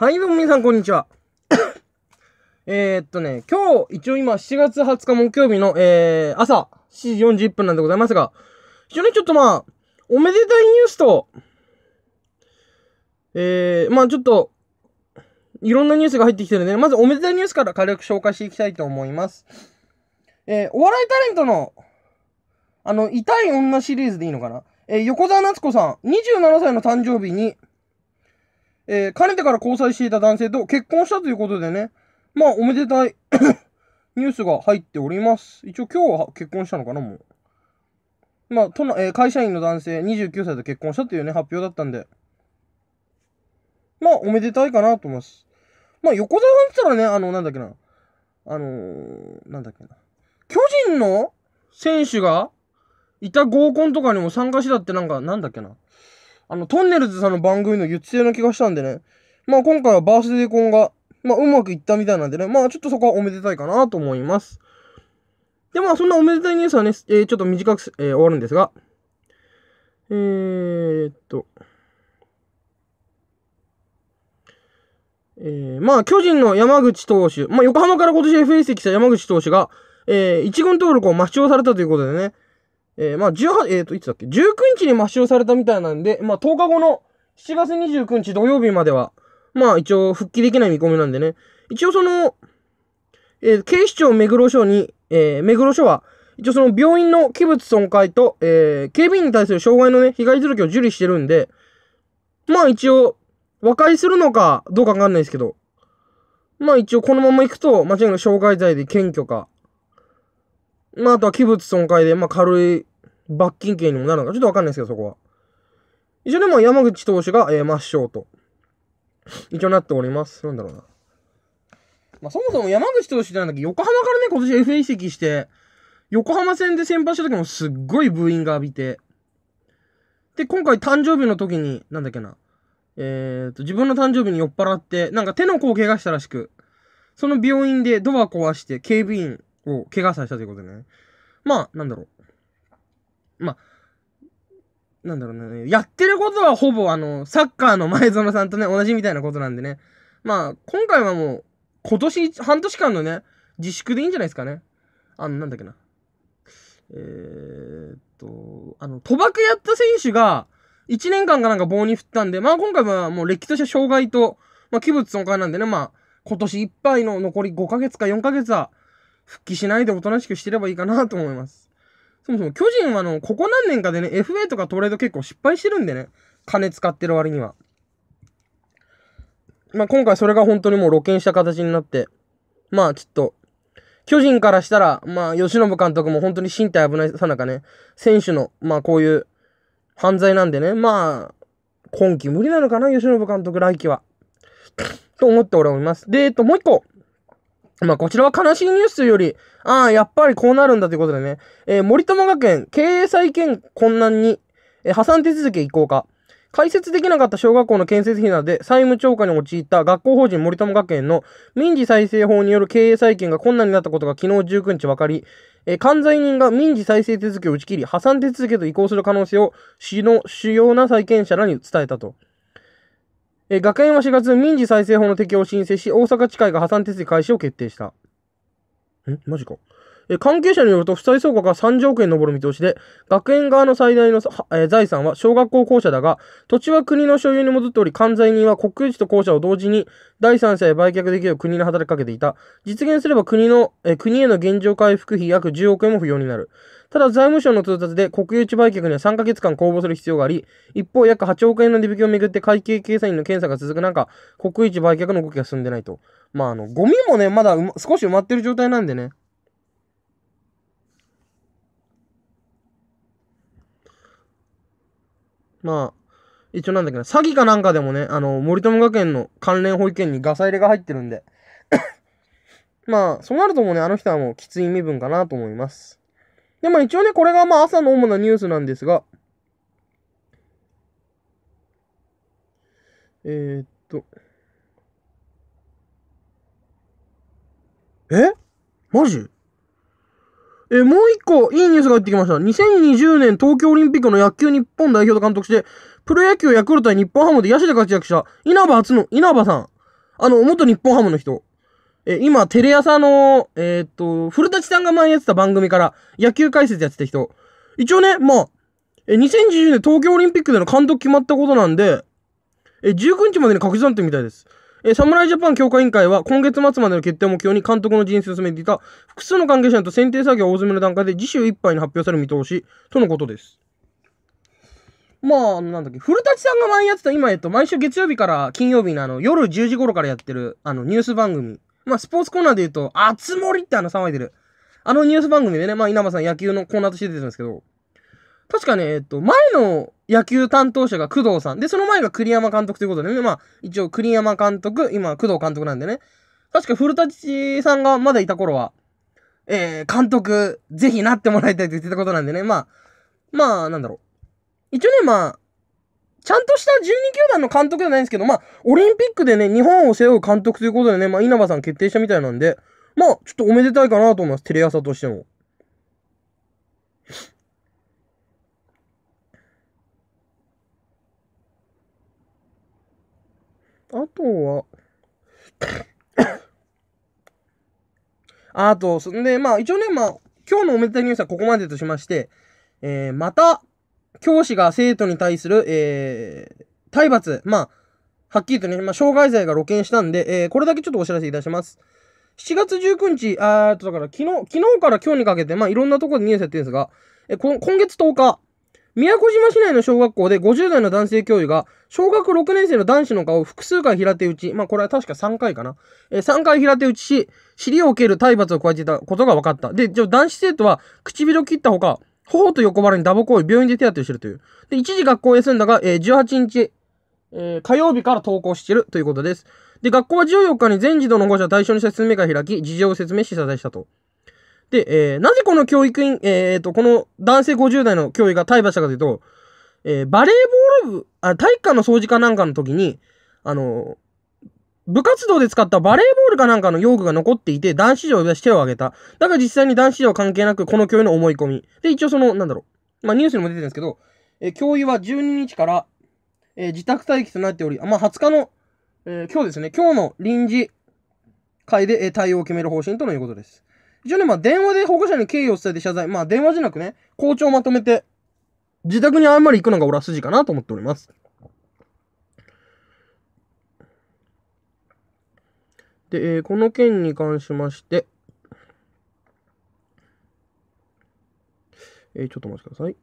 はい、どうも皆さん、こんにちは。えっとね、今日、一応今、7月20日木曜日の、えー、朝、7時41分なんでございますが、非常にちょっとまあ、おめでたいニュースと、えー、まあちょっと、いろんなニュースが入ってきてるんで、まずおめでたいニュースから軽く紹介していきたいと思います。えー、お笑いタレントの、あの、痛い女シリーズでいいのかなえー、横澤夏子さん、27歳の誕生日に、えー、かねてから交際していた男性と結婚したということでね、まあ、おめでたい ニュースが入っております。一応今日は結婚したのかな、もう。まあ、の、えー、会社員の男性、29歳と結婚したというね、発表だったんで。まあ、おめでたいかなと思います。まあ、横澤さんって言ったらね、あの、なんだっけな。あのー、なんだっけな。巨人の選手がいた合コンとかにも参加したってなんか、なんだっけな。あの、トンネルズさんの番組の言ってたような気がしたんでね。まあ今回はバースデー婚が、まあうまくいったみたいなんでね。まあちょっとそこはおめでたいかなと思います。で、まあそんなおめでたいニュースはね、えー、ちょっと短く、えー、終わるんですが。えー、っと。えー、まあ巨人の山口投手。まあ横浜から今年 FA しきた山口投手が、えー、1軍登録を抹消されたということでね。えー、まあ、18、えっ、ー、と、いつだっけ ?19 日に抹消されたみたいなんで、まあ、10日後の7月29日土曜日までは、まあ、一応復帰できない見込みなんでね。一応その、えー、警視庁目黒署に、えー、目黒署は、一応その病院の器物損壊と、えー、警備員に対する傷害のね、被害届を受理してるんで、まあ一応、和解するのかどうかわかんないですけど、まあ一応このまま行くと、間違いなく傷害罪で検挙か、まあ、あとは器物損壊で、まあ、軽い罰金刑にもなるのか、ちょっとわかんないですけど、そこは。一応でも山口投手が、えー、抹消と、一応なっております。なんだろうな。まあ、そもそも山口投手ってなんだっけ、横浜からね、今年 FA 移籍して、横浜戦で先発した時もすっごいブーイング浴びて、で、今回誕生日の時に、なんだっけな、えっ、ー、と、自分の誕生日に酔っ払って、なんか手の甲を怪我したらしく、その病院でドア壊して警備員を怪我させたということでね。まあ、なんだろう。まあ、なんだろうね。やってることはほぼあの、サッカーの前園さんとね、同じみたいなことなんでね。まあ、今回はもう、今年半年間のね、自粛でいいんじゃないですかね。あの、なんだっけな。えー、っと、あの、賭博やった選手が、1年間かなんか棒に振ったんで、まあ今回はもう歴史として障害と、まあ器物損壊なんでね、まあ今年いっぱいの残り5ヶ月か4ヶ月は、復帰しないでおとなしくしてればいいかなと思います。そもそも巨人はあの、ここ何年かでね、FA とかトレード結構失敗してるんでね、金使ってる割には。まあ、今回それが本当にもう露見した形になって、まあちょっと、巨人からしたら、まあ、吉信監督も本当に身体危ないさなかね、選手の、まあこういう犯罪なんでね、まあ、今季無理なのかな、吉信監督来季は。と思っております。で、えっと、もう一個、まあ、こちらは悲しいニュースというより、ああ、やっぱりこうなるんだということでね、えー、森友学園経営再建困難に、えー、破産手続き移行か。開設できなかった小学校の建設費などで債務超過に陥った学校法人森友学園の民事再生法による経営再建が困難になったことが昨日19日分かり、えー、犯罪人が民事再生手続きを打ち切り、破産手続きと移行する可能性をの主要な債権者らに伝えたと。え学園は4月、民事再生法の適用を申請し、大阪地会が破産手続き開始を決定した。んマジか。え関係者によると、負債総額が30億円に上る見通しで、学園側の最大の、え財産は小学校校舎だが、土地は国の所有に戻っており、関税人は国有地と校舎を同時に第三者へ売却できるよう国に働きかけていた。実現すれば国の、え国への現状回復費約10億円も不要になる。ただ財務省の通達で国有地売却には3ヶ月間公募する必要があり、一方約8億円の値引きをめぐって会計計算員の検査が続く中、国有地売却の動きが進んでないと。まああの、ゴミもね、まだ、ま、少し埋まってる状態なんでね。まあ、一応なんだけど、詐欺かなんかでもね、あの、森友学園の関連保育園にガサ入れが入ってるんでまあ、そうなるともうね、あの人はもうきつい身分かなと思います。で、も一応ね、これがまあ朝の主なニュースなんですが、えー、っと、えマジえ、もう一個いいニュースが入ってきました。2020年東京オリンピックの野球日本代表と監督して、プロ野球ヤクルト対日本ハムで野手で活躍した稲葉初の稲葉さん。あの、元日本ハムの人。え今、テレ朝の、えー、っと、古舘さんが前やってた番組から、野球解説やってた人。一応ね、まあ、え2 0 1 0年東京オリンピックでの監督決まったことなんで、え19日までに確実になってみたいです。え侍ジャパン強化委員会は今月末までの決定を目標に監督の人選を進めていた複数の関係者と選定作業を大詰めの段階で次週いっぱいに発表される見通しとのことです。まあ、なんだっけ、古舘さんが前やってた、今、えっと、毎週月曜日から金曜日のあの、夜10時頃からやってる、あの、ニュース番組。まあ、スポーツコーナーで言うと、あつ森ってあの騒いでる。あのニュース番組でね、まあ、稲葉さん野球のコーナーとして出てるんですけど、確かね、えっと、前の野球担当者が工藤さん。で、その前が栗山監督ということでね、まあ、一応栗山監督、今、工藤監督なんでね。確か古舘さんがまだいた頃は、えー、監督、ぜひなってもらいたいと言ってたことなんでね、まあ、まあ、なんだろう。一応ね、まあ、ちゃんとした12球団の監督じゃないんですけど、まあ、オリンピックでね、日本を背負う監督ということでね、まあ、稲葉さん決定したみたいなんで、まあ、ちょっとおめでたいかなと思います。テレ朝としても。あとはあと、そんで、まあ、一応ね、まあ、今日のおめでたいニュースはここまでとしまして、えー、また、教師が生徒に対する、えー、体罰、まあ、はっきりとね、まあ、傷害罪が露見したんで、えー、これだけちょっとお知らせいたします。7月19日、あーと、だから昨日、昨日から今日にかけて、まあ、いろんなところでニュースやってるんですが、えー、今月10日、宮古島市内の小学校で50代の男性教諭が、小学6年生の男子の顔を複数回平手打ち、まあ、これは確か3回かな。えー、3回平手打ちし、尻を蹴る体罰を加えていたことが分かった。で、じゃ男子生徒は唇を切ったほか、頬と横腹に打撲行為、病院で手当てをしてるという。で、一時学校を休んだが、えー、18日、えー、火曜日から登校してるということです。で、学校は14日に全児童の保護者を対象にした説明会を開き、事情を説明し謝罪したと。で、えー、なぜこの教育員、えー、と、この男性50代の教員が逮破したかというと、えー、バレーボール部、あ体育館の掃除かなんかの時に、あの部活動で使ったバレーボールかなんかの用具が残っていて、男子児童呼し手を挙げた。だが実際に男子童関係なく、この教諭の思い込み。で、一応その、なんだろう。まあ、ニュースにも出てるんですけど、え教諭は12日から、えー、自宅待機となっており、あまあ、20日の、えー、今日ですね、今日の臨時会で、え対応を決める方針とのいうことです。一応ね、まあ、電話で保護者に敬意を伝えて謝罪、まあ、電話じゃなくね、校長をまとめて、自宅にあんまり行くのが俺は筋かなと思っております。で、えー、この件に関しまして、えー、ちょっとお待ちください。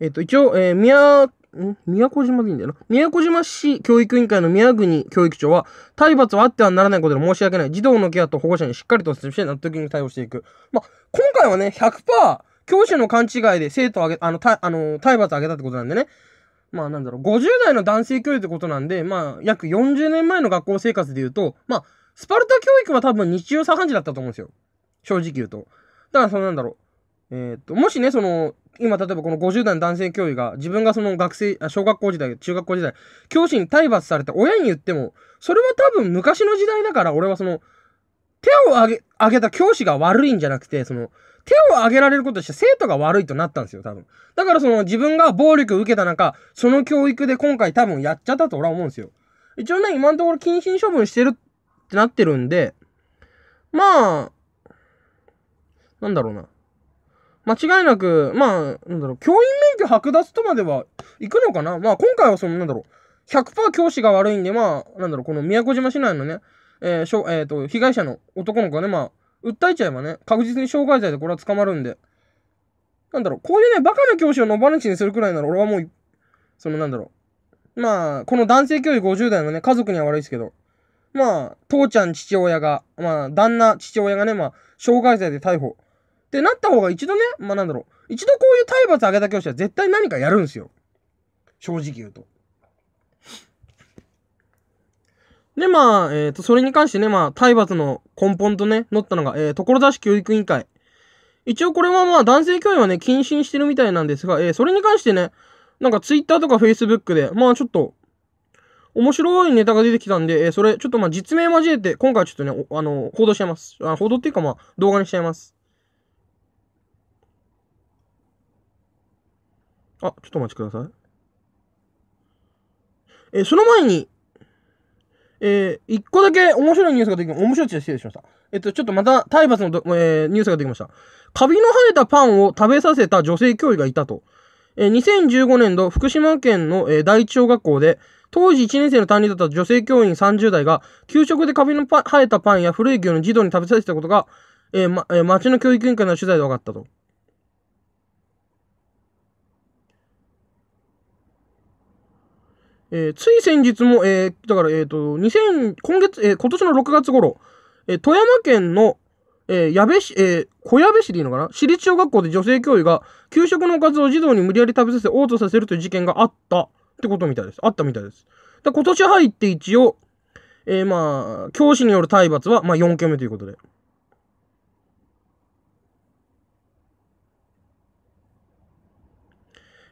えっ、ー、と、一応、えー、宮、ん宮古島でいいんだよな。宮古島市教育委員会の宮国教育長は、体罰はあってはならないことで申し訳ない。児童のケアと保護者にしっかりと明して納得に対応していく。まあ、今回はね、100%、教師の勘違いで生徒をあげ、あの、たあの体罰をあげたってことなんでね。まあなんだろう、50代の男性教諭ってことなんで、まあ約40年前の学校生活で言うと、まあ、スパルタ教育は多分日中茶飯事だったと思うんですよ。正直言うと。だからそのなんだろう。えー、っと、もしね、その、今例えばこの50代の男性教諭が自分がその学生、小学校時代、中学校時代、教師に体罰されて親に言っても、それは多分昔の時代だから俺はその、手を挙げ、挙げた教師が悪いんじゃなくて、その、手を挙げられることして生徒が悪いとなったんですよ、多分。だからその自分が暴力を受けた中、その教育で今回多分やっちゃったと俺は思うんですよ。一応ね、今のところ謹慎処分してるってなってるんで、まあ、なんだろうな。間違いなく、まあ、なんだろう、教員免許剥奪とまではいくのかなまあ、今回はその、なんだろう、100%教師が悪いんで、まあ、なんだろう、この宮古島市内のね、えー、しょえー、と、被害者の男の子がね、まあ、訴えちゃえばね、確実に傷害罪でこれは捕まるんで。なんだろう、こういうね、バカな教師を野放しにするくらいなら俺はもう、そのなんだろう。まあ、この男性教諭50代のね、家族には悪いですけど、まあ、父ちゃん父親が、まあ、旦那父親がね、まあ、傷害罪で逮捕。ってなった方が一度ね、まあなんだろう、一度こういう体罰あげた教師は絶対何かやるんですよ。正直言うと。で、まあ、えっ、ー、と、それに関してね、まあ、体罰の根本とね、乗ったのが、えー、市教育委員会。一応これはまあ、男性教員はね、謹慎してるみたいなんですが、えー、それに関してね、なんかツイッターとかフェイスブックで、まあちょっと、面白いネタが出てきたんで、えー、それ、ちょっとまあ、実名交えて、今回ちょっとね、あの、報道しちゃいます。あ報道っていうかまあ、動画にしちゃいます。あ、ちょっとお待ちください。えー、その前に、えー、一個だけ面白いニュースができ、面白いって失礼しました。えっと、ちょっとまた体罰のえー、ニュースができました。カビの生えたパンを食べさせた女性教諭がいたと。えー、2015年度、福島県の、えー、第一小学校で、当時1年生の担任だった女性教員30代が、給食でカビの生えたパンや古い牛乳を児童に食べさせたことが、えーまえー、町の教育委員会の取材で分かったと。えー、つい先日も、えー、だから、えっ、ー、と、2000、今月、えー、今年の6月頃、えー、富山県の、えー、矢部市、えー、小矢部市でいいのかな私立小学校で女性教諭が、給食のおかずを児童に無理やり食べさせ、嘔吐させるという事件があったってことみたいです。あったみたいです。だ今年入って一応、えー、まあ、教師による体罰は、まあ、4件目ということで。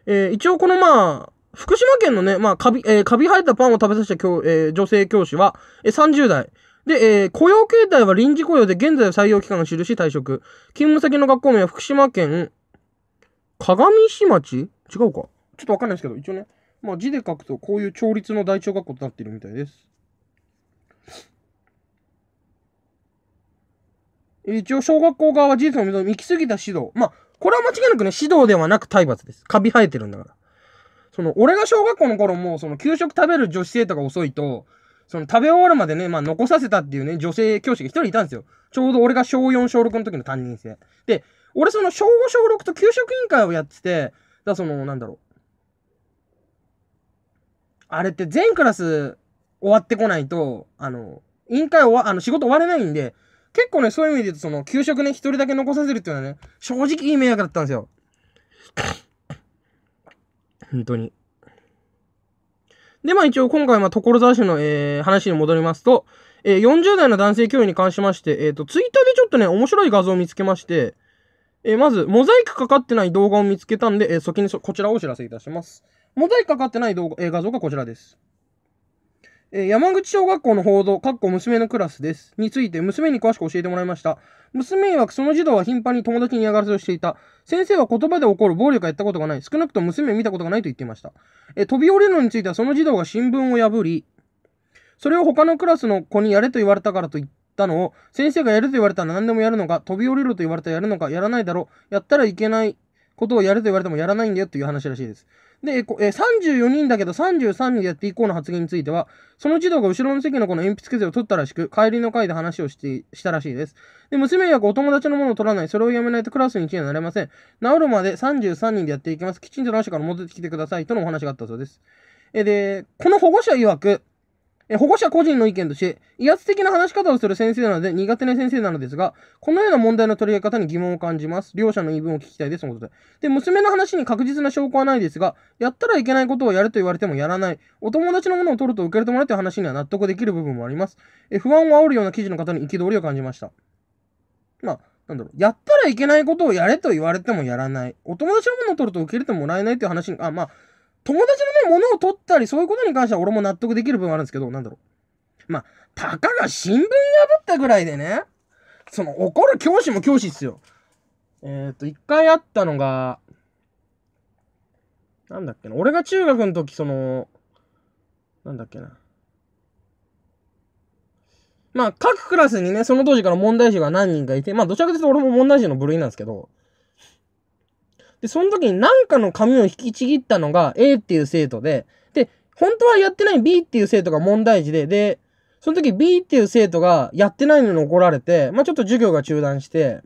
えー、一応このまあ、福島県のね、まあ、カビ、えー、カビ生えたパンを食べさせた教、えー、女性教師は、えー、30代。で、えー、雇用形態は臨時雇用で現在採用期間を記し退職。勤務先の学校名は福島県、鏡市町違うか。ちょっとわかんないですけど、一応ね、まあ、字で書くとこういう調律の大小学校となっているみたいです。一応、小学校側は事実を認め、行き過ぎた指導。まあ、これは間違いなくね、指導ではなく体罰です。カビ生えてるんだから。その、俺が小学校の頃も、その、給食食べる女子生徒が遅いと、その、食べ終わるまでね、まあ、残させたっていうね、女性教師が一人いたんですよ。ちょうど俺が小4、小6の時の担任生。で、俺その、小5、小6と給食委員会をやってて、だその、なんだろう。あれって全クラス終わってこないと、あの、委員会終わ、あの、仕事終われないんで、結構ね、そういう意味で言うと、その、給食ね、一人だけ残させるっていうのはね、正直いい迷惑だったんですよ。本当に。で、まあ一応今回、まあ、所沢市の、えー、話に戻りますと、えー、40代の男性教員に関しまして、えっ、ー、と、ツイッターでちょっとね、面白い画像を見つけまして、えー、まず、モザイクかかってない動画を見つけたんで、えー、先にこちらをお知らせいたします。モザイクかかってない動画、えー、画像がこちらです。え山口小学校の報道、かっこ娘のクラスです。について娘に詳しく教えてもらいました。娘曰くその児童は頻繁に友達に嫌がらせをしていた。先生は言葉で起こる暴力がやったことがない。少なくとも娘を見たことがないと言っていました。え飛び降りるのについてはその児童が新聞を破り、それを他のクラスの子にやれと言われたからと言ったのを、先生がやると言われたら何でもやるのか、飛び降りろと言われたらやるのか、やらないだろう、やったらいけないことをやると言われてもやらないんだよという話らしいです。で、え34人だけど33人でやっていこうの発言については、その児童が後ろの席の子の鉛筆削りを取ったらしく、帰りの会で話をしてしたらしいです。で、娘役、お友達のものを取らない、それをやめないとクラスに1位になれません。治るまで33人でやっていきます。きちんと直してから戻ってきてください。とのお話があったそうです。えで、この保護者曰く、え保護者個人の意見として、威圧的な話し方をする先生なので苦手な先生なのですが、このような問題の取り上げ方に疑問を感じます。両者の言い分を聞きたいです。とうことで。で、娘の話に確実な証拠はないですが、やったらいけないことをやると言われてもやらない。お友達のものを取ると受けるともらうという話には納得できる部分もあります。え不安を煽るような記事の方に憤りを感じました。まあ、なんだろう。やったらいけないことをやれと言われてもやらない。お友達のものを取ると受け入れてもらえないという話に、あ、まあ、友達のね、物を取ったり、そういうことに関しては俺も納得できる部分あるんですけど、なんだろう。まあ、たかが新聞破ったぐらいでね、その怒る教師も教師っすよ。えっ、ー、と、一回あったのが、なんだっけな、俺が中学の時、その、なんだっけな。まあ、各クラスにね、その当時から問題児が何人かいて、まあ、どちらかというと俺も問題児の部類なんですけど、で、その時に何かの紙を引きちぎったのが A っていう生徒で、で、本当はやってない B っていう生徒が問題児で、で、その時 B っていう生徒がやってないのに怒られて、まあちょっと授業が中断して、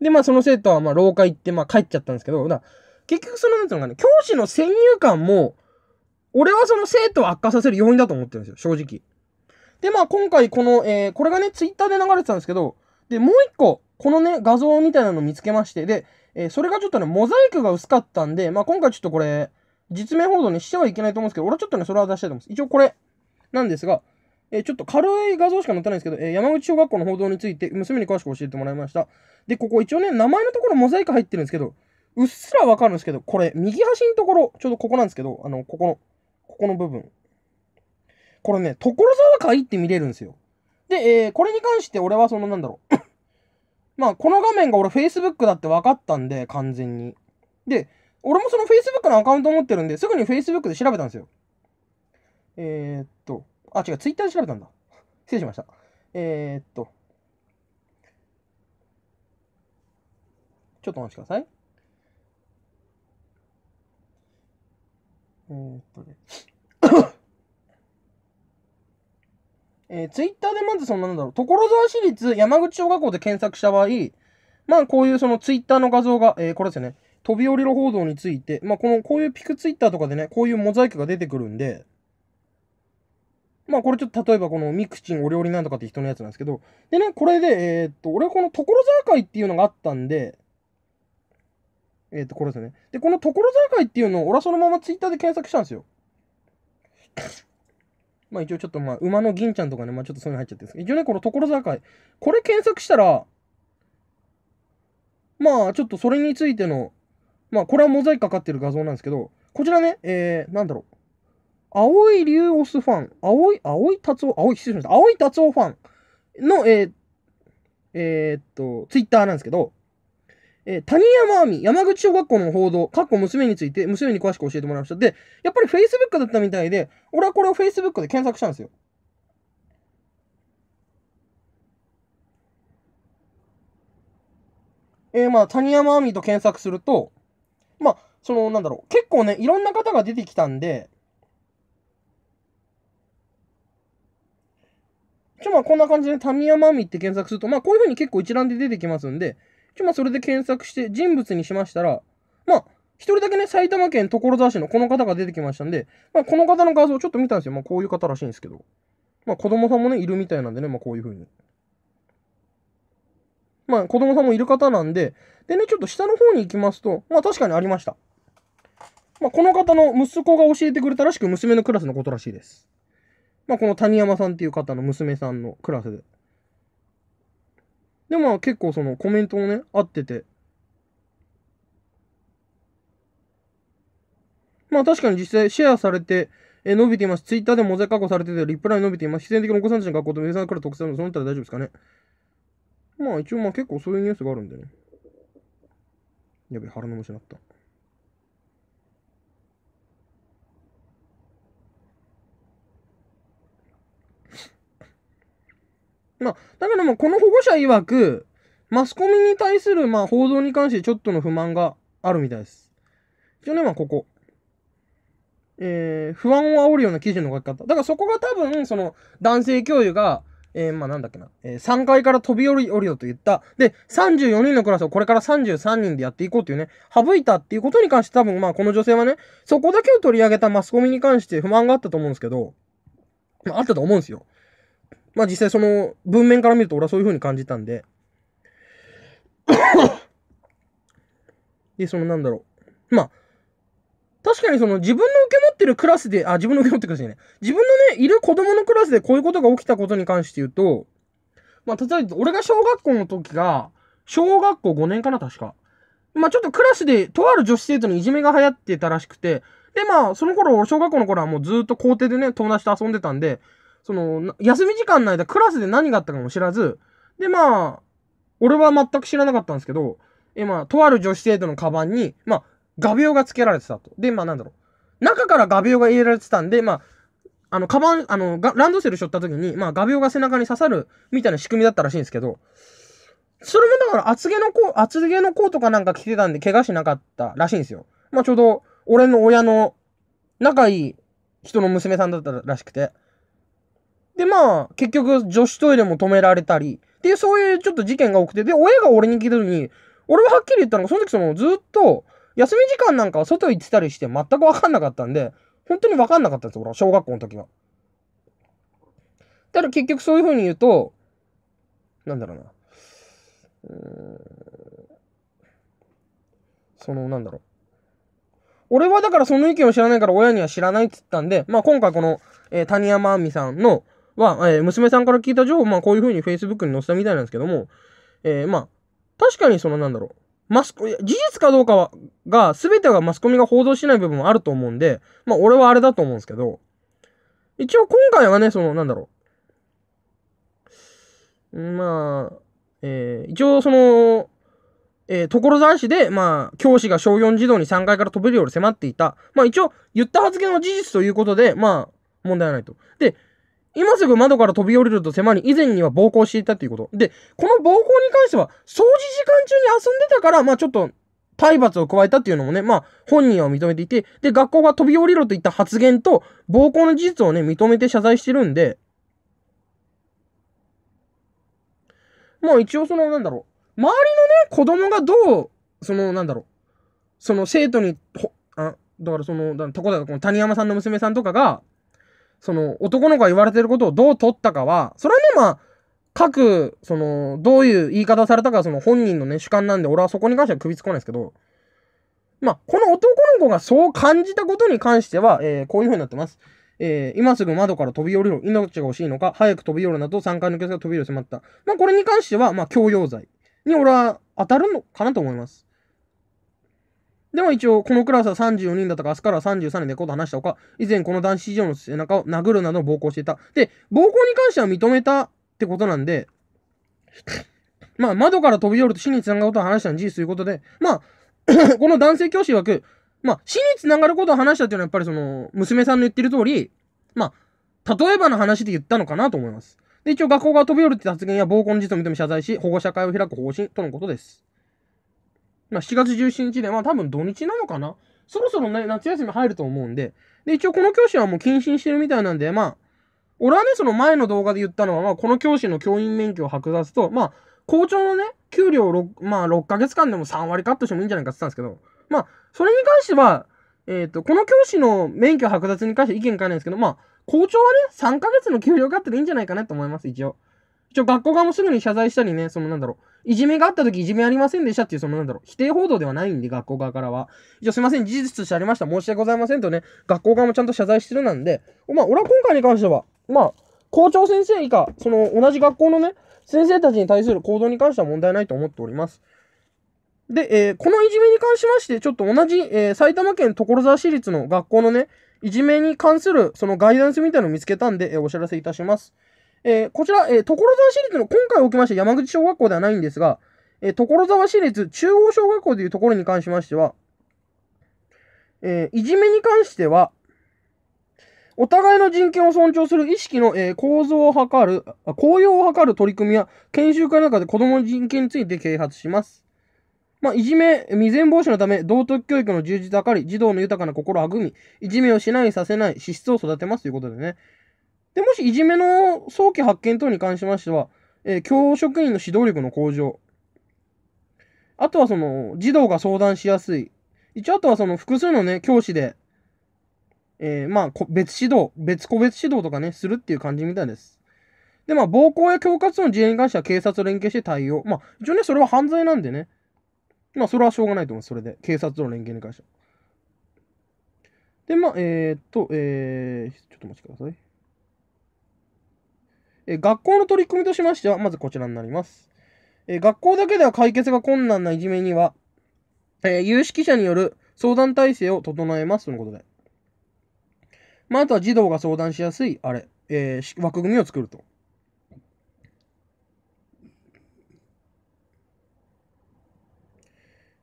で、まあその生徒はま廊下行ってまあ帰っちゃったんですけど、だ結局その、なんていうのかね、教師の先入観も、俺はその生徒を悪化させる要因だと思ってるんですよ、正直。で、まあ今回この、えー、これがね、ツイッターで流れてたんですけど、で、もう一個、このね、画像みたいなの見つけまして、で、えそれがちょっとね、モザイクが薄かったんで、まあ、今回ちょっとこれ、実名報道にしてはいけないと思うんですけど、俺はちょっとね、それは出したいと思います。一応これ、なんですが、えちょっと軽い画像しか載ってないんですけど、え山口小学校の報道について娘に詳しく教えてもらいました。で、ここ一応ね、名前のところモザイク入ってるんですけど、うっすらわかるんですけど、これ、右端のところ、ちょうどここなんですけど、あの、ここの、ここの部分。これね、所沢会って見れるんですよ。で、えー、これに関して俺はその、なんだろうまあ、この画面が俺 Facebook だって分かったんで、完全に。で、俺もその Facebook のアカウント持ってるんで、すぐに Facebook で調べたんですよ。えー、っと、あ、違う、Twitter で調べたんだ。失礼しました。えー、っと、ちょっとお待ちください。えー、っとね。えー、ツイッターでまずそのなんだろう、所沢市立山口小学校で検索した場合、まあこういうそのツイッターの画像が、えー、これですよね、飛び降りろ報道について、まあこの、こういうピクツイッターとかでね、こういうモザイクが出てくるんで、まあこれちょっと例えばこのミクチンお料理なんとかって人のやつなんですけど、でね、これで、えー、っと、俺この所沢会っていうのがあったんで、えー、っと、これですね。で、この所沢会っていうのを俺はそのままツイッターで検索したんですよ。まあ一応ちょっとまあ、馬の銀ちゃんとかね、まあちょっとそういうの入っちゃってるんですけど、一応ね、この所沢会、これ検索したら、まあちょっとそれについての、まあこれはモザイクかかってる画像なんですけど、こちらね、えー、なんだろう。青い竜オスファン、青い、青い達夫、青い、失礼しました。青い達夫ファンの、えー、えー、っと、ツイッターなんですけど、えー、谷山亜美、山口小学校の報道、かっこ娘について、娘に詳しく教えてもらいました。で、やっぱり Facebook だったみたいで、俺はこれを Facebook で検索したんですよ。えー、まあ、谷山亜美と検索すると、まあ、その、なんだろう、結構ね、いろんな方が出てきたんで、ちょ、まあ、こんな感じで、谷山亜美って検索すると、まあ、こういうふうに結構一覧で出てきますんで、ちょ、まあ、それで検索して人物にしましたら、まあ、一人だけね、埼玉県所沢市のこの方が出てきましたんで、まあ、この方の画像をちょっと見たんですよ。まあ、こういう方らしいんですけど。まあ、子供さんもね、いるみたいなんでね、まあ、こういう風に。まあ、子供さんもいる方なんで、でね、ちょっと下の方に行きますと、まあ、確かにありました。まあ、この方の息子が教えてくれたらしく、娘のクラスのことらしいです。まあ、この谷山さんっていう方の娘さんのクラスで。で、まあ結構そのコメントもね、合ってて。まあ確かに実際シェアされて、え伸びています。ツイッターでもモザイク加工されてて、リプライ伸びています。自然的にお子さんたちの学校と皆さんから特性のそのったら大丈夫ですかね。まあ一応まあ結構そういうニュースがあるんでね。やべ、腹の虫になった。まあ、だけども、この保護者曰く、マスコミに対する、まあ、報道に関してちょっとの不満があるみたいです。一応ね、まあ、ここ。えー、不安を煽るような記事の書き方。だからそこが多分、その、男性教諭が、えー、まあ、なんだっけな、えー、3階から飛び降り、降りろと言った。で、34人のクラスをこれから33人でやっていこうというね、省いたっていうことに関して多分、まあ、この女性はね、そこだけを取り上げたマスコミに関して不満があったと思うんですけど、まあ、あったと思うんですよ。まあ実際その文面から見ると俺はそういう風に感じたんでで、そのなんだろう。まあ、確かにその自分の受け持ってるクラスで、あ、自分の受け持ってるクラスね。自分のね、いる子供のクラスでこういうことが起きたことに関して言うと、まあ、例えば俺が小学校の時が、小学校5年かな、確か。まあ、ちょっとクラスで、とある女子生徒にいじめが流行ってたらしくて、で、まあ、その頃、小学校の頃はもうずっと校庭でね、友達と遊んでたんで、その、休み時間の間、クラスで何があったかも知らず、で、まあ、俺は全く知らなかったんですけど、え、まあ、とある女子生徒のカバンに、まあ、画鋲が付けられてたと。で、まあ、なんだろう。中から画鋲が入れられてたんで、まあ、あの、カバン、あの、ランドセル背負った時に、まあ、画鋲が背中に刺さるみたいな仕組みだったらしいんですけど、それもだから厚毛の子、厚毛の子とかなんか着てたんで怪我しなかったらしいんですよ。まあ、ちょうど、俺の親の仲いい人の娘さんだったらしくて。で、まあ、結局、女子トイレも止められたり、っていう、そういうちょっと事件が多くて、で、親が俺に聞いた時に、俺ははっきり言ったのが、その時その、ずっと、休み時間なんかは外行ってたりして、全くわかんなかったんで、本当にわかんなかったんですよ、俺は、小学校の時は。ただ結局そういう風に言うと、なんだろうな。うその、なんだろう。俺はだからその意見を知らないから親には知らないっつったんで、まあ今回この、えー、谷山亜美さんの、は、えー、娘さんから聞いた情報、まあ、こういうふうに Facebook に載せたみたいなんですけども、えー、まあ、確かにその、なんだろう、マスコ、事実かどうかは、が、全てはマスコミが報道しない部分もあると思うんで、まあ、俺はあれだと思うんですけど、一応今回はね、その、なんだろう、まあ、えー、一応その、えー、所沢市で、まあ、教師が小4児童に3階から飛べるように迫っていた。まあ、一応、言った発言は事実ということで、まあ、問題はないと。で、今すぐ窓から飛び降りると迫り、以前には暴行していたということ。で、この暴行に関しては、掃除時間中に遊んでたから、まあちょっと、体罰を加えたっていうのもね、まあ、本人は認めていて、で、学校が飛び降りろといった発言と、暴行の事実をね、認めて謝罪してるんで、まあ一応その、なんだろう、周りのね、子供がどう、その、なんだろう、その生徒に、ほ、あ、だからその、だから、とこだ、この谷山さんの娘さんとかが、その男の子が言われてることをどう取ったかは、それはね、まあ、各、その、どういう言い方されたかはその本人のね、主観なんで、俺はそこに関しては首突っ込んないですけど、まあ、この男の子がそう感じたことに関しては、えー、こういう風になってます。えー、今すぐ窓から飛び降りろ、命が欲しいのか、早く飛び降りなと3回の出察が飛び降りし迫った。まあ、これに関しては、まあ、強要罪に俺は当たるのかなと思います。でも一応、このクラスは34人だったか、明日から33人でこうと話したほか、以前この男子以上の背中を殴るなど暴行していた。で、暴行に関しては認めたってことなんで、まあ、窓から飛び降ると死につながることを話したの事実ということで、まあ この男性教師曰く、まあ、死につながることを話したっていうのは、やっぱりその、娘さんの言ってる通り、まあ、例えばの話で言ったのかなと思います。で、一応学校が飛び降るって発言や暴行の実を認め謝罪し、保護者会を開く方針とのことです。まあ、7月17日で、まあ多分土日なのかな。そろそろね、夏休み入ると思うんで。で、一応この教師はもう謹慎してるみたいなんで、まあ、俺はね、その前の動画で言ったのは、まあ、この教師の教員免許を剥奪と、まあ、校長のね、給料を 6,、まあ、6ヶ月間でも3割カットしてもいいんじゃないかって言ったんですけど、まあ、それに関しては、えっ、ー、と、この教師の免許剥奪に関して意見変えないんですけど、まあ、校長はね、3ヶ月の給料カットでいいんじゃないかなと思います、一応。一応、学校側もすぐに謝罪したりね、そのなんだろう、いじめがあった時いじめありませんでしたっていう、そのなんだろう、否定報道ではないんで、学校側からは。一応すいません、事実としてありました。申し訳ございませんとね、学校側もちゃんと謝罪してるなんで、まあ、俺は今回に関しては、まあ、校長先生以下、その同じ学校のね、先生たちに対する行動に関しては問題ないと思っております。で、えー、このいじめに関しまして、ちょっと同じ、えー、埼玉県所沢市立の学校のね、いじめに関するそのガイダンスみたいのを見つけたんで、えー、お知らせいたします。えー、こちら、えー、所沢市立の今回おきまして山口小学校ではないんですが、えー、所沢市立中央小学校というところに関しましては、えいじめに関しては、お互いの人権を尊重する意識の、え構造を図る、効用を図る取り組みや研修会の中で子供の人権について啓発します。まあ、いじめ、未然防止のため、道徳教育の充実を図り、児童の豊かな心を育み、いじめをしない、させない、資質を育てますということでね。で、もしいじめの早期発見等に関しましては、えー、教職員の指導力の向上。あとはその、児童が相談しやすい。一応あとはその、複数のね、教師で、えー、まあ、別指導、別個別指導とかね、するっていう感じみたいです。で、まあ、暴行や恐喝の事例に関しては警察と連携して対応。まあ、一応ね、それは犯罪なんでね。まあ、それはしょうがないと思います。それで。警察との連携に関しては。で、まあ、えー、っと、えー、ちょっとお待ちください。え学校の取り組みとしましては、まずこちらになります。え学校だけでは解決が困難ないじめには、え有識者による相談体制を整えますとのことで。まあ、あとは児童が相談しやすい、あれ、えー、枠組みを作ると。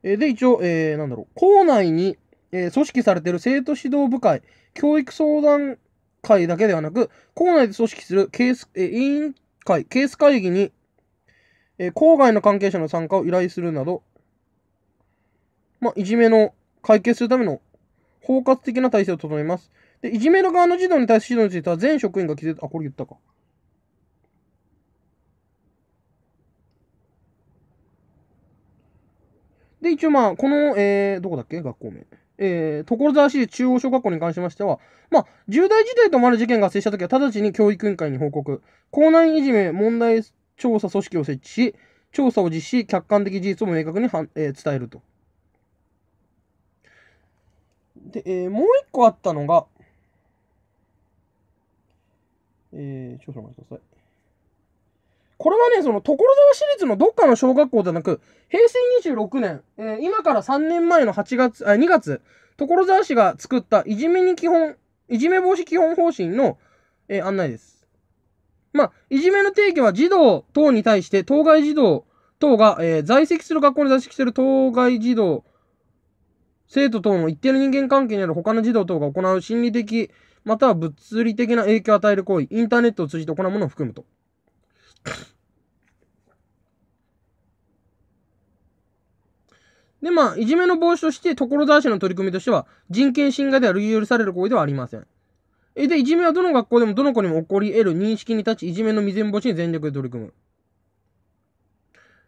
えで、一応、えー、なんだろう、校内に、えー、組織されている生徒指導部会、教育相談会だけではなく、校内で組織するケース、え委員会、ケース会議に、え郊外の関係者の参加を依頼するなど、まあ、いじめの解決するための包括的な体制を整えます。で、いじめの側の児童に対する指導については全職員が気づいあ、これ言ったか。で、一応まあ、この、えー、どこだっけ学校名。えー、所沢市中央小学校に関しましては、まあ、重大事態ともある事件が発生したときは、直ちに教育委員会に報告。校内いじめ問題調査組織を設置し、調査を実施客観的事実を明確には、えー、伝えると。で、えー、もう一個あったのが、えー、ちょっと待ってください。これはね、その、所沢市立のどっかの小学校ではなく、平成26年、えー、今から3年前の8月、あ、2月、所沢市が作ったいじめに基本、いじめ防止基本方針の、えー、案内です。まあ、いじめの定義は児童等に対して、当該児童等が、えー、在籍する学校に在籍している当該児童、生徒等の一定の人間関係にある他の児童等が行う心理的、または物理的な影響を与える行為、インターネットを通じて行うものを含むと。で、まあ、いじめの防止として、所沢市の取り組みとしては、人権侵害では類許される行為ではありません。え、で、いじめはどの学校でもどの子にも起こり得る認識に立ち、いじめの未然防止に全力で取り組む。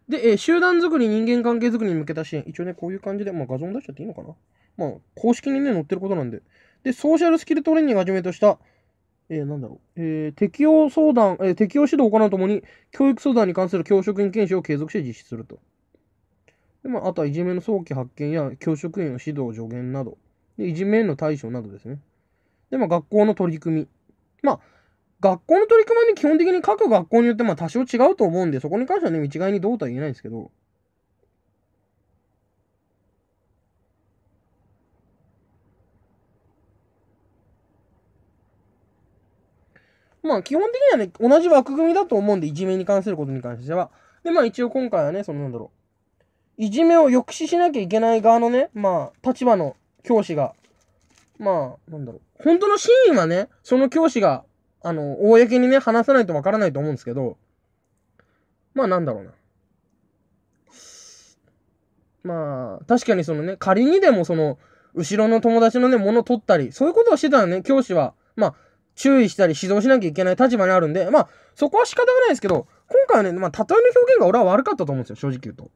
で、え集団作り、人間関係作りに向けた支援。一応ね、こういう感じで、まあ、画像出しちゃっていいのかなまあ、公式にね、載ってることなんで。で、ソーシャルスキルトレーニングをはじめとした、えー、なんだろう、えー、適用相談、えー、適用指導を行うともに、教育相談に関する教職員研修を継続して実施すると。でまあ、あとはいじめの早期発見や教職員の指導助言などで、いじめへの対処などですね。で、まあ、学校の取り組み。まあ、学校の取り組みはね、基本的に各学校によってまあ多少違うと思うんで、そこに関してはね、一概にどうとは言えないんですけど、まあ基本的にはね、同じ枠組みだと思うんで、いじめに関することに関しては。で、まあ一応今回はね、そのなんだろう。いじめを抑止しなきゃいけない側のね、まあ、立場の教師が、まあ、なんだろう。本当の真意はね、その教師が、あの、公にね、話さないとわからないと思うんですけど、まあなんだろうな。まあ、確かにそのね、仮にでもその、後ろの友達のね、物を取ったり、そういうことをしてたらね、教師は、まあ、注意したり指導しなきゃいけない立場にあるんで、まあ、そこは仕方がないですけど、今回はね、まあ、例えの表現が俺は悪かったと思うんですよ、正直言うと。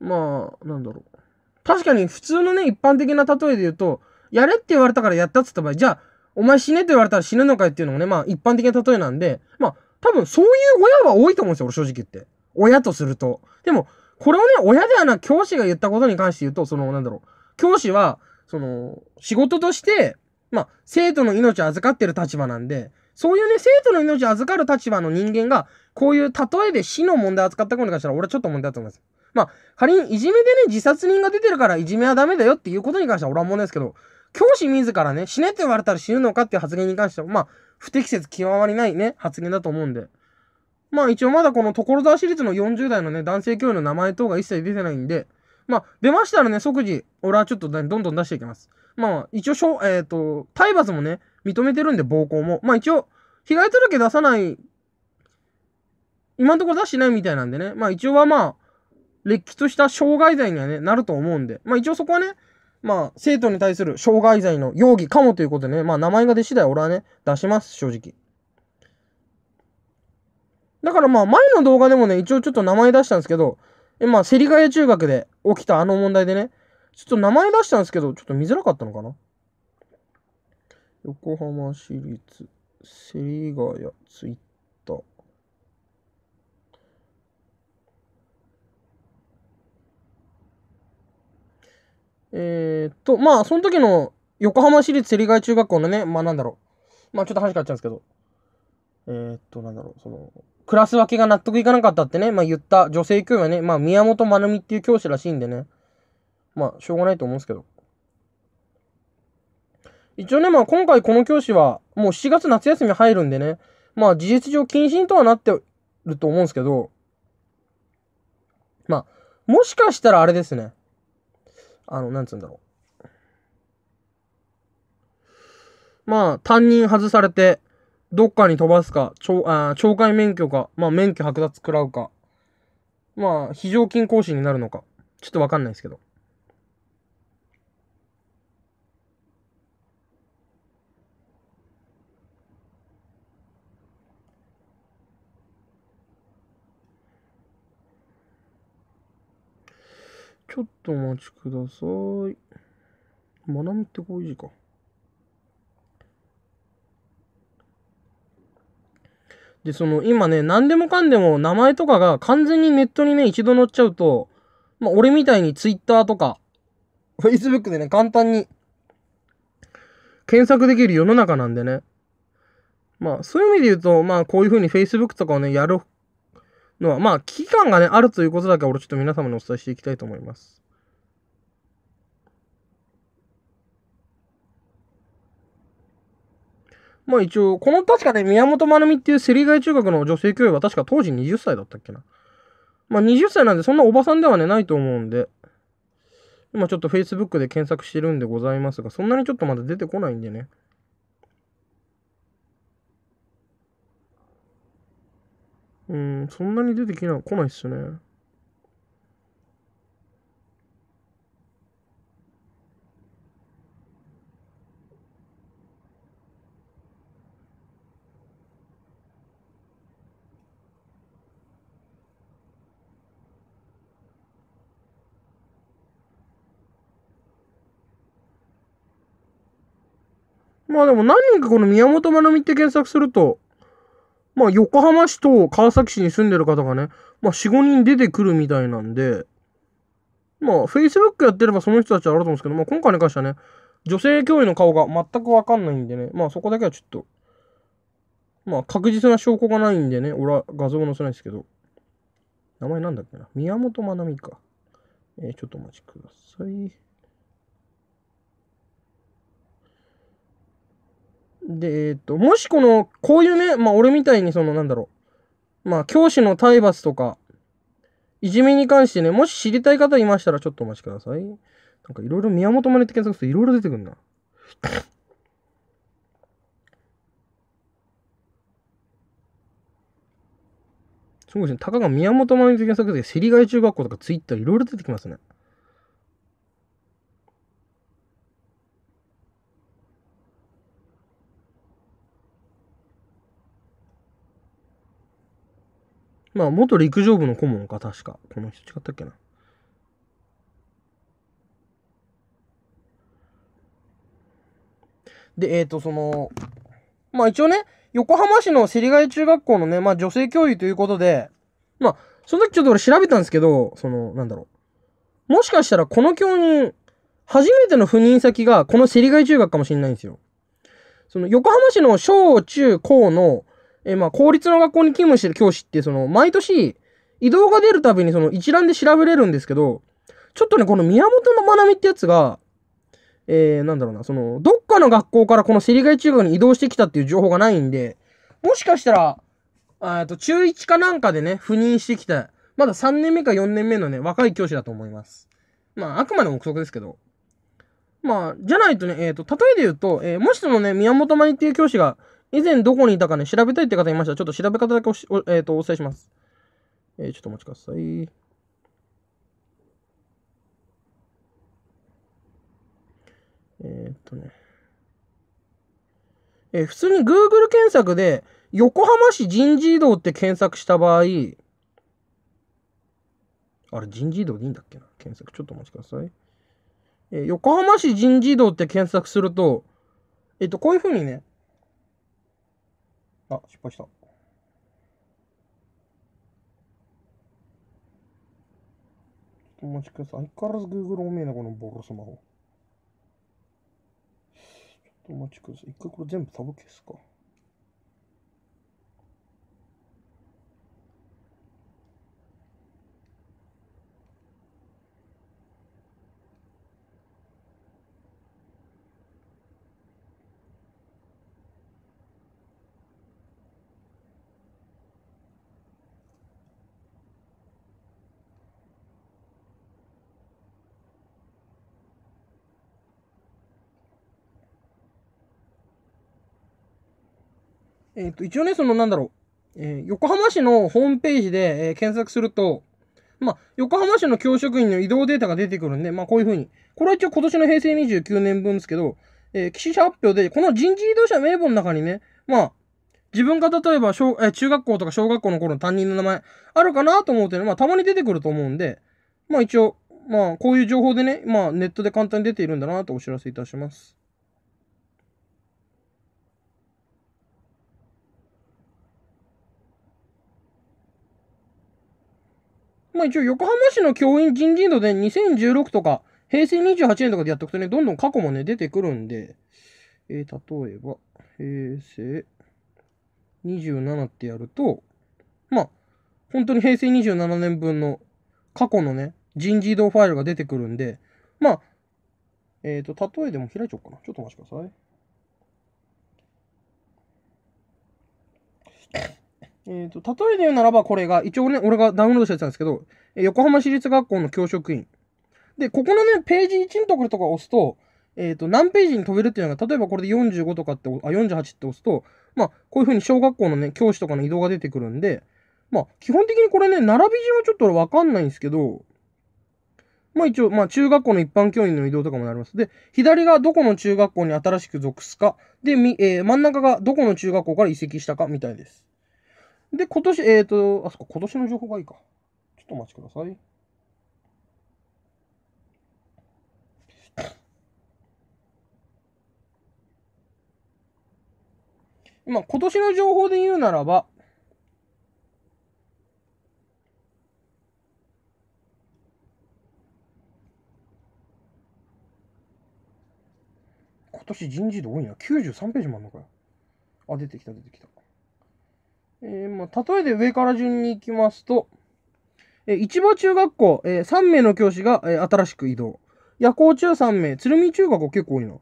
まあ、なんだろう。確かに普通のね、一般的な例えで言うと、やれって言われたからやったっ言った場合、じゃあ、お前死ねって言われたら死ぬのかよっていうのもね、まあ一般的な例えなんで、まあ多分そういう親は多いと思うんですよ、俺正直言って。親とすると。でも、これをね、親ではなく教師が言ったことに関して言うと、その、なんだろう。教師は、その、仕事として、まあ、生徒の命を預かってる立場なんで、そういうね、生徒の命を預かる立場の人間が、こういう例えで死の問題を扱ったことに関しては、俺はちょっと問題だと思います。まあ、仮にいじめでね、自殺人が出てるからいじめはダメだよっていうことに関しては俺は思うんですけど、教師自らね、死ねって言われたら死ぬのかっていう発言に関しては、まあ、不適切極まりないね、発言だと思うんで。まあ一応まだこの所沢市立の40代のね、男性教員の名前等が一切出てないんで、まあ出ましたらね、即時、俺はちょっとどんどん出していきます。まあ一応しょ、えっ、ー、と、体罰もね、認めてるんで暴行も。まあ一応、被害届出さない、今のところ出してないみたいなんでね、まあ一応はまあ、れっきとした傷害罪にはね、なると思うんで。まあ一応そこはね、まあ生徒に対する傷害罪の容疑かもということでね、まあ名前が出次第俺はね、出します、正直。だからまあ前の動画でもね、一応ちょっと名前出したんですけど、えまあ、セリガヤ中学で起きたあの問題でね、ちょっと名前出したんですけど、ちょっと見づらかったのかな横浜市立セリガヤツイッえー、っと、まあ、その時の横浜市立芹ヶい中学校のね、まあなんだろう。まあちょっと話変わっちゃうんですけど、えー、っと、なんだろう、その、クラス分けが納得いかなかったってね、まあ言った女性教員はね、まあ宮本まなみっていう教師らしいんでね、まあしょうがないと思うんですけど。一応ね、まあ今回この教師は、もう7月夏休み入るんでね、まあ事実上謹慎とはなってると思うんですけど、まあ、もしかしたらあれですね。あの、なんつうんだろう。まあ、担任外されて、どっかに飛ばすか、あ懲戒免許か、まあ、免許剥奪食らうか、まあ、非常勤講師になるのか、ちょっとわかんないですけど。ちょっとお待ちください。まなみってこういう字か。で、その、今ね、何でもかんでも名前とかが完全にネットにね、一度載っちゃうと、まあ、俺みたいに Twitter とか、Facebook でね、簡単に検索できる世の中なんでね。まあ、そういう意味で言うと、まあ、こういう風に Facebook とかをね、やるのは、まあ、危機感がね、あるということだけ俺ちょっと皆様にお伝えしていきたいと思います。まあ一応、この確かね、宮本まるみっていうセリガイ中学の女性教諭は確か当時20歳だったっけな。まあ20歳なんでそんなおばさんではね、ないと思うんで、今ちょっと Facebook で検索してるんでございますが、そんなにちょっとまだ出てこないんでね。うん、そんなに出てきな、来ないっすね。まあでも何人かこの宮本まなみって検索するとまあ、横浜市と川崎市に住んでる方がね、まあ、4、5人出てくるみたいなんで、まあ、Facebook やってればその人たちはあると思うんですけど、まあ、今回に関してはね、女性教員の顔が全くわかんないんでね、まあ、そこだけはちょっと、まあ、確実な証拠がないんでね、俺は画像を載せないですけど、名前なんだっけな宮本まなみか。えー、ちょっとお待ちください。で、えっと、もしこの、こういうね、まあ俺みたいにその、なんだろう。まあ教師の体罰とか、いじめに関してね、もし知りたい方いましたらちょっとお待ちください。なんかいろいろ宮本真似って検索するといろいろ出てくるな。すごいですね。たかが宮本真似って検索で、競り外中学校とかツイッターいろいろ出てきますね。まあ、元陸上部の顧問か、確か。この人違ったっけな。で、えっ、ー、と、その、まあ一応ね、横浜市の芹りがい中学校のね、まあ女性教諭ということで、まあ、その時ちょっと俺調べたんですけど、その、なんだろう。もしかしたらこの教員、初めての赴任先がこの芹りがい中学かもしれないんですよ。その横浜市の小中高のえー、まあ、公立の学校に勤務してる教師って、その、毎年、移動が出るたびにその一覧で調べれるんですけど、ちょっとね、この宮本の学びってやつが、えー、なんだろうな、その、どっかの学校からこのセリガイ中学に移動してきたっていう情報がないんで、もしかしたら、えっと、中1かなんかでね、赴任してきた、まだ3年目か4年目のね、若い教師だと思います。まあ、あくまで憶測ですけど。まあ、じゃないとね、えっ、ー、と、例えで言うと、えー、もしそのね、宮本真理っていう教師が、以前どこにいたかね、調べたいって方いましたちょっと調べ方だけおしお,、えー、とお伝えします。えー、ちょっとお待ちください。えー、っとね。えー、普通に Google 検索で、横浜市人事異動って検索した場合、あれ、人事異動でいいんだっけな検索、ちょっとお待ちください。えー、横浜市人事異動って検索すると、えっと、こういうふうにね、あ、失敗した。お待ちください。相変わらず Google おめえな、このボロスマホ。ちょっとお待ちください。一回これ全部サボ消すか。えっ、ー、と、一応ね、そのなんだろう、えー、横浜市のホームページで、えー、検索すると、まあ、横浜市の教職員の移動データが出てくるんで、まあ、こういうふうに。これは一応今年の平成29年分ですけど、えー、記者発表で、この人事異動者名簿の中にね、まあ、自分が例えば小、え中学校とか小学校の頃の担任の名前あるかなと思うとね、まあ、たまに出てくると思うんで、まあ、一応、まあ、こういう情報でね、まあ、ネットで簡単に出ているんだなとお知らせいたします。まあ一応横浜市の教員人事度で2016とか、平成28年とかでやっておくとね、どんどん過去もね、出てくるんで、えー、例えば、平成27ってやると、まあ、本当に平成27年分の過去のね、人事異動ファイルが出てくるんで、まあ、えっ、ー、と、例えでも開いちゃおうかな。ちょっとお待ちください。えっ、ー、と、例えで言うならばこれが、一応ね、俺がダウンロードしたやつなんですけど、え横浜市立学校の教職員。で、ここのね、ページ1のところとか押すと、えっ、ー、と、何ページに飛べるっていうのが、例えばこれで45とかって、あ、48って押すと、まあ、こういうふうに小学校のね、教師とかの移動が出てくるんで、まあ、基本的にこれね、並び順はちょっと分わかんないんですけど、まあ一応、まあ中学校の一般教員の移動とかもなります。で、左がどこの中学校に新しく属すか、で、みえー、真ん中がどこの中学校から移籍したかみたいです。で、今年、えっ、ー、と、あそこ、今年の情報がいいか。ちょっとお待ちください。今、今年の情報で言うならば、今年人事で多いな。93ページもあるのかよ。あ、出てきた、出てきた。えー、まあ、例えで上から順に行きますと、えー、市場中学校、えー、3名の教師が、え新しく移動。夜行中3名、鶴見中学校結構多いな。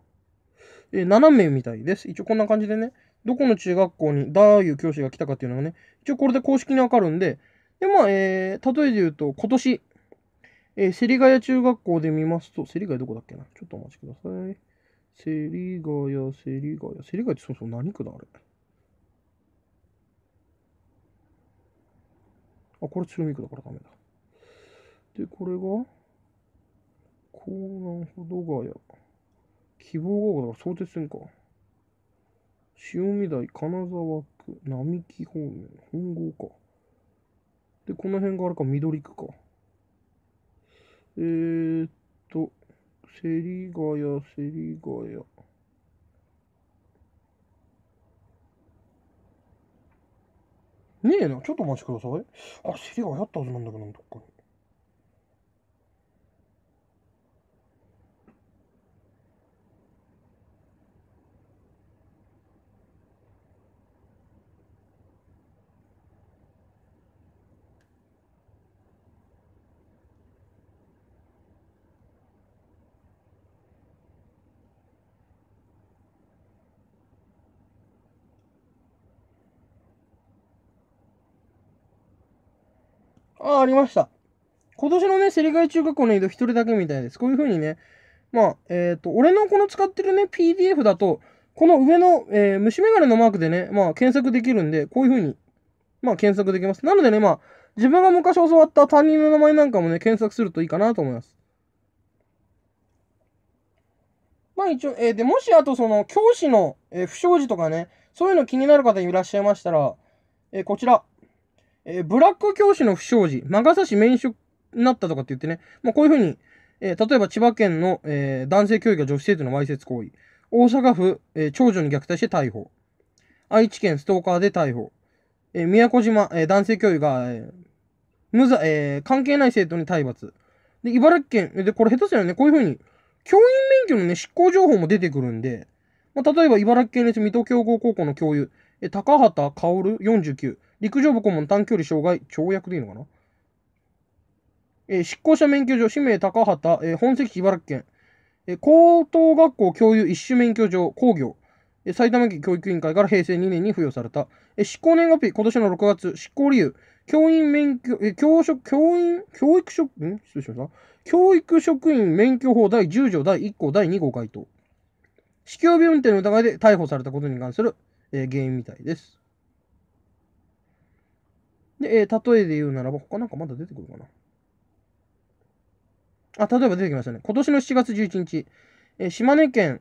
え7名みたいです。一応こんな感じでね、どこの中学校にどういう教師が来たかっていうのがね、一応これで公式にわかるんで、で、まあ、え例えで言うと、今年、えせりがや中学校で見ますと、セりがやどこだっけなちょっとお待ちください。せりがや、せりがや、せりがやってそもそも何区だあれ。あ、これツーミクだからダメだ。で、これが、江南保土ヶ谷。希望がだから相鉄線か。潮見台、金沢区、並木方面、本郷か。で、この辺があれか、緑区か。えー、っと、芹ヶ谷、芹ヶ谷。ねえな。ちょっとお待ちください。あ、セリアやったはずなんだけど、どっかに。あ、ありました。今年のね、セリガイ中学校の移動一人だけみたいです。こういう風にね、まあ、えっ、ー、と、俺のこの使ってるね、PDF だと、この上の、えー、虫眼鏡のマークでね、まあ、検索できるんで、こういう風に、まあ、検索できます。なのでね、まあ、自分が昔教わった担任の名前なんかもね、検索するといいかなと思います。まあ一応、えー、で、もしあとその、教師の、えー、不祥事とかね、そういうの気になる方いらっしゃいましたら、えー、こちら、えー、ブラック教師の不祥事、魔が差し免職になったとかって言ってね、まあ、こういうふうに、えー、例えば千葉県の、えー、男性教諭が女子生徒のわいせつ行為、大阪府、え長女に虐待して逮捕、愛知県ストーカーで逮捕、え宮古島、え男性教諭が、え無罪、え関係ない生徒に体罰、で、茨城県、で、これ下手すよね、こういうふうに、教員免許のね、執行情報も出てくるんで、まあ、例えば茨城県立水戸強豪高校の教諭、え高畑薫49、陸上部顧問短距離障害、跳躍でいいのかな、えー、執行者免許状、氏名高畑、えー、本籍茨城県、えー、高等学校教諭一種免許状、工業、えー、埼玉県教育委員会から平成2年に付与された、えー、執行年月日、今年の6月、執行理由、教員免許、えー、教職、教員、教育職、ん失礼しました。教育職員免許法第10条第1項第2号回答。酒気帯び運転の疑いで逮捕されたことに関する、えー、原因みたいです。で、えー、例えで言うならば、他なんかまだ出てくるかな。あ、例えば出てきましたね。今年の7月11日、えー、島根県、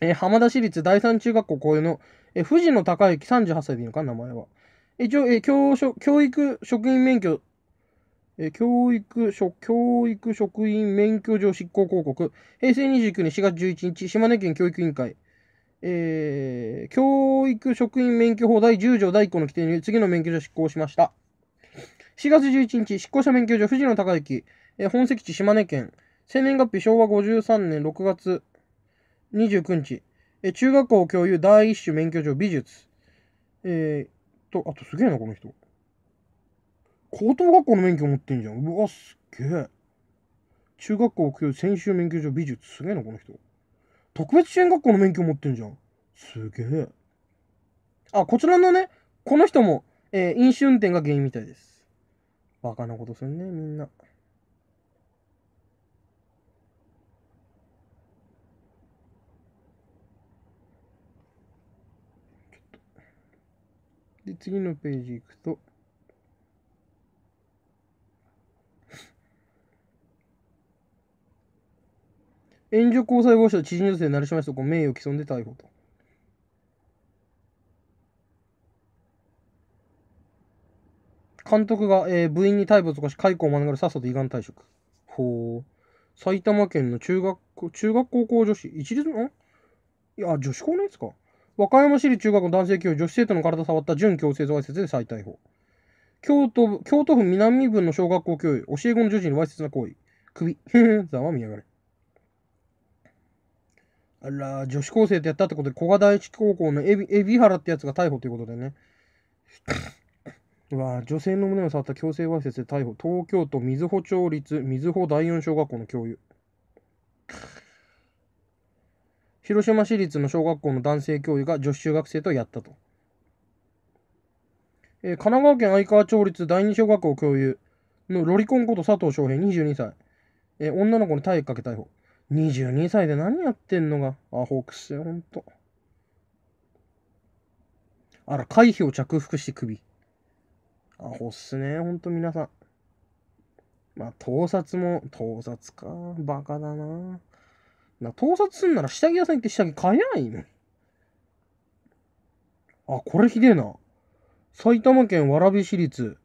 えー、浜田市立第三中学校公園の、えー、藤野隆之38歳でいいのか、名前は。一応、えー、教教育職員免許、えー、教育職、教育職員免許上執行広告、平成29年4月11日、島根県教育委員会、えー、教育職員免許法第10条第1項の規定に次の免許証執行しました。4月11日、執行者免許証藤野隆之、えー、本籍地島根県、生年月日昭和53年6月29日、えー、中学校教諭第一種免許証美術。えー、と、あとすげえな、この人。高等学校の免許持ってんじゃん。うわ、すげえ。中学校教諭専修免許証美術。すげえな、この人。特別支援学校の免許持ってんじゃん。すげえ。あ、こちらのね、この人も、えー、飲酒運転が原因みたいです。バカなことすんね、みんな。で、次のページ行くと。援助交際防止の知人女性なしましと名誉毀損で逮捕と。監督が、えー、部員に逮捕とかし解雇を免れさっさと依願退職。ほう。埼玉県の中学校、中学高校女子、一律の、いや、女子校のやつか。和歌山市立中学の男性教員、女子生徒の体触った準強制わいせつで再逮捕。京都、京都府南部の小学校教諭、教え子の女児にわいせつな行為。首。ふふざわみやがれ。あら、女子高生とやったってことで、古賀第一高校の海老原ってやつが逮捕ということでね。うわ女性の胸を触った強制わいせつで逮捕。東京都瑞穂町立瑞穂第四小学校の教諭。広島市立の小学校の男性教諭が女子中学生とやったと。えー、神奈川県愛川町立第二小学校教諭のロリコンこと佐藤翔平22歳。えー、女の子に体育かけ逮捕。22歳で何やってんのが、アホくせ、ほんと。あら、回避を着服して首。アホっすね、ほんと皆さん。まあ、盗撮も、盗撮か。バカだな。な盗撮すんなら下着屋さん行って下着買えないの。あ、これひでえな。埼玉県蕨市立。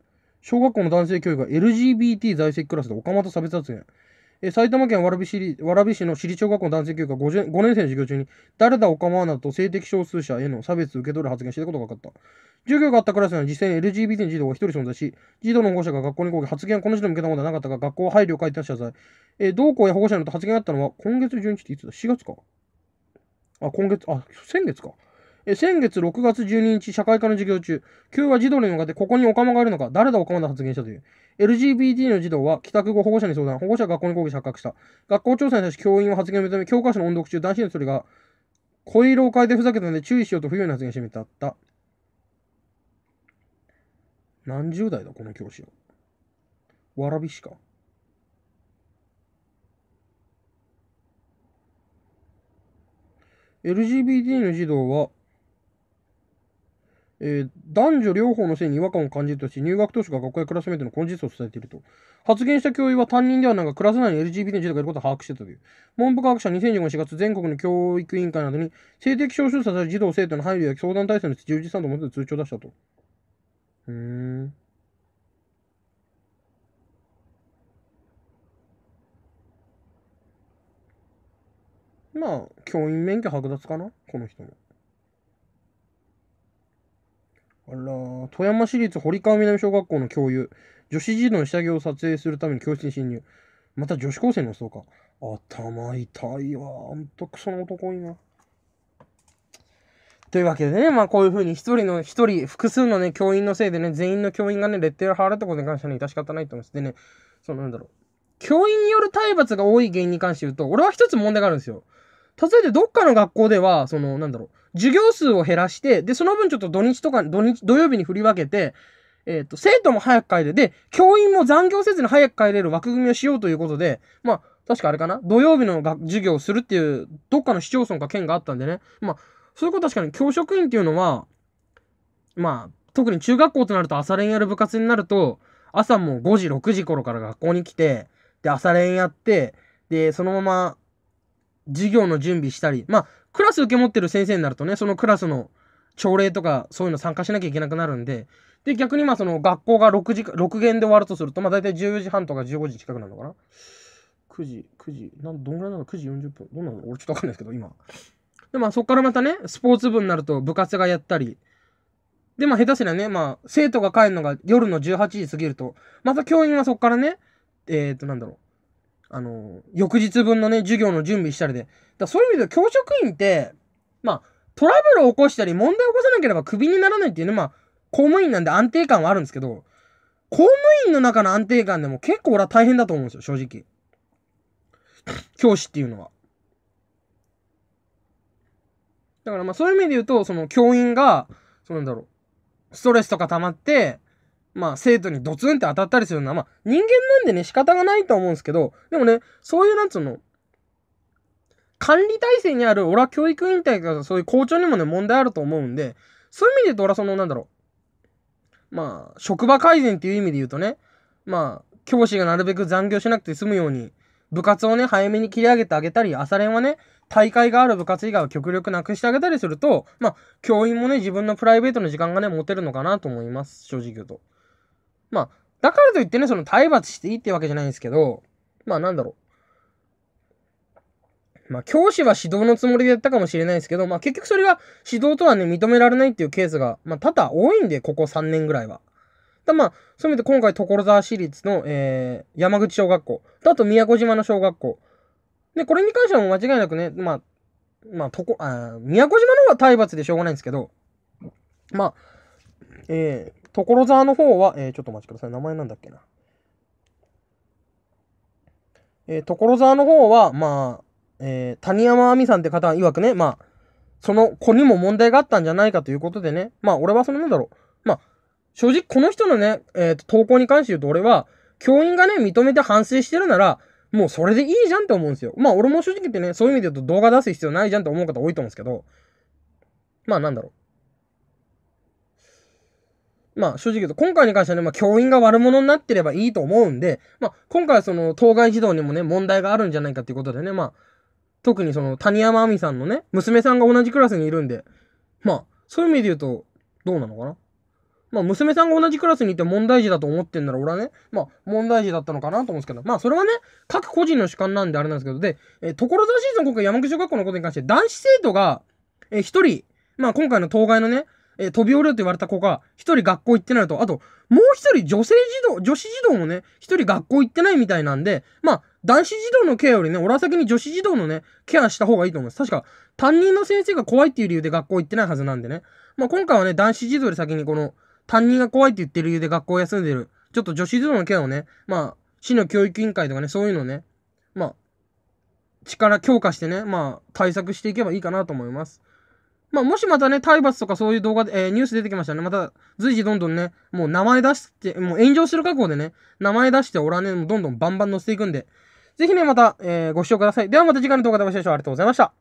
小学校の男性教育が LGBT 在籍クラスで岡本差別発言。え埼玉県蕨市蕨市の私立小学校の男性教諭が 5, 5年生の授業中に、誰だお構わないと性的少数者への差別を受け取る発言していたことが分かった。授業があったクラスには実際に LGBT の児童が1人存在し、児童の保護者が学校に抗議、発言はこの児童に向けたものではなかったが、学校は配慮を書いて謝罪。えー、同校や保護者によって発言があったのは、今月12日っていつだ ?4 月か。あ、今月、あ、先月か。え先月6月12日、社会科の授業中、急は児童に向かって、ここにお釜がいるのか、誰だお釜だ発言したという。LGBT の児童は帰宅後保護者に相談、保護者が学校に抗議し発覚した。学校調査に対し教員を発言を認め、教科書の音読中、男子の一人が声色を変えてふざけたので注意しようと不要な発言してみたった。何十代だ、この教師は。蕨市しか。LGBT の児童はえー、男女両方の性に違和感を感じるとし、入学当初が学校やクラスメートの根実を伝えていると。発言した教諭は担任ではなく、クラス内に LGBT の児童がいることを把握していたという。文部科学省は2015年4月、全国の教育委員会などに、性的少数者である児童生徒の配慮や相談体制の充実などもと通知を出したと。うん。まあ、教員免許剥奪かなこの人も。あら、富山市立堀川南小学校の教諭、女子児童の下着を撮影するために教室に侵入。また女子高生のそうか。頭痛いわ。ほんとクソの男いな。というわけでね、まあこういうふうに一人の、一人、複数のね、教員のせいでね、全員の教員がね、レッテルを貼らったことに関してはね、致し方ないと思います。でね、そうなんだろう。教員による体罰が多い原因に関して言うと、俺は一つ問題があるんですよ。例えばどっかの学校では、その、なんだろう。授業数を減らして、で、その分ちょっと土日とか、土日、土曜日に振り分けて、えっ、ー、と、生徒も早く帰れで、教員も残業せずに早く帰れる枠組みをしようということで、まあ、確かあれかな土曜日の授業をするっていう、どっかの市町村か県があったんでね。まあ、そういうこと確かに教職員っていうのは、まあ、特に中学校となると朝練やる部活になると、朝も5時、6時頃から学校に来て、で、朝練やって、で、そのまま授業の準備したり、まあ、クラス受け持ってる先生になるとね、そのクラスの朝礼とかそういうの参加しなきゃいけなくなるんで、で、逆にまあその学校が6時、6限で終わるとすると、まあ大体14時半とか15時近くなるのかな。9時、9時、なん、どんぐらいなの ?9 時40分。どんなの俺ちょっとわかんないですけど、今。で、まあそこからまたね、スポーツ部になると部活がやったり、で、まあ下手すりゃね、まあ生徒が帰るのが夜の18時過ぎると、また教員はそこからね、えっ、ー、と、なんだろう。あの、翌日分のね、授業の準備したりで。だそういう意味で教職員って、まあ、トラブルを起こしたり、問題を起こさなければクビにならないっていうね、まあ、公務員なんで安定感はあるんですけど、公務員の中の安定感でも結構俺は大変だと思うんですよ、正直。教師っていうのは。だからまあそういう意味で言うと、その教員が、そうなんだろう、ストレスとか溜まって、まあ、生徒にドツンって当たったりするのは、まあ、人間なんでね、仕方がないと思うんですけど、でもね、そういう、なんつうの、管理体制にある、俺は教育委員会とか、そういう校長にもね、問題あると思うんで、そういう意味で言うと、俺はその、なんだろう、まあ、職場改善っていう意味で言うとね、まあ、教師がなるべく残業しなくて済むように、部活をね、早めに切り上げてあげたり、朝練はね、大会がある部活以外は極力なくしてあげたりすると、まあ、教員もね、自分のプライベートの時間がね、持てるのかなと思います、正直言うと。まあ、だからといってね、その体罰していいってわけじゃないんですけど、まあなんだろう。まあ教師は指導のつもりでやったかもしれないですけど、まあ結局それが指導とはね、認められないっていうケースが、まあ多々多いんで、ここ3年ぐらいは。だまあ、そういう意味で今回所沢市立の、えー、山口小学校、あと宮古島の小学校。で、これに関しては間違いなくね、まあ、まあ、とこ、あ宮古島の方は体罰でしょうがないんですけど、まあ、え所沢の方は、えー、ちょっとお待ちください。名前なんだっけな。えー、所沢の方は、まあ、えー、谷山亜美さんって方曰くね、まあ、その子にも問題があったんじゃないかということでね、まあ、俺はそのなんだろう。まあ、正直この人のね、えー、投稿に関して言うと俺は、教員がね、認めて反省してるなら、もうそれでいいじゃんって思うんですよ。まあ、俺も正直言ってね、そういう意味で言うと動画出す必要ないじゃんって思う方多いと思うんですけど、まあ、なんだろう。まあ、正直言うと、今回に関してはね、まあ、教員が悪者になってればいいと思うんで、まあ、今回はその、当該児童にもね、問題があるんじゃないかっていうことでね、まあ、特にその、谷山亜美さんのね、娘さんが同じクラスにいるんで、まあ、そういう意味で言うと、どうなのかなまあ、娘さんが同じクラスにいて問題児だと思ってんなら、俺はね、まあ、問題児だったのかなと思うんですけど、まあ、それはね、各個人の主観なんであれなんですけど、で、えー、所沢ズン今国山口小学校のことに関して、男子生徒が、え一人、まあ、今回の当該のね、えー、飛び降りろと言われた子が一人学校行ってないと、あと、もう一人女性児童、女子児童もね、一人学校行ってないみたいなんで、まあ、男子児童のケアよりね、俺は先に女子児童のね、ケアした方がいいと思います。確か、担任の先生が怖いっていう理由で学校行ってないはずなんでね。まあ、今回はね、男子児童より先にこの、担任が怖いって言ってる理由で学校休んでる、ちょっと女子児童のケアをね、まあ、市の教育委員会とかね、そういうのね、まあ、力強化してね、まあ、対策していけばいいかなと思います。まあ、もしまたね、体罰とかそういう動画で、えー、ニュース出てきましたね。また、随時どんどんね、もう名前出して、もう炎上してる覚悟でね、名前出しておらね、もうどんどんバンバン載せていくんで、ぜひね、また、えー、ご視聴ください。ではまた次回の動画でお会いしましょう。ありがとうございました。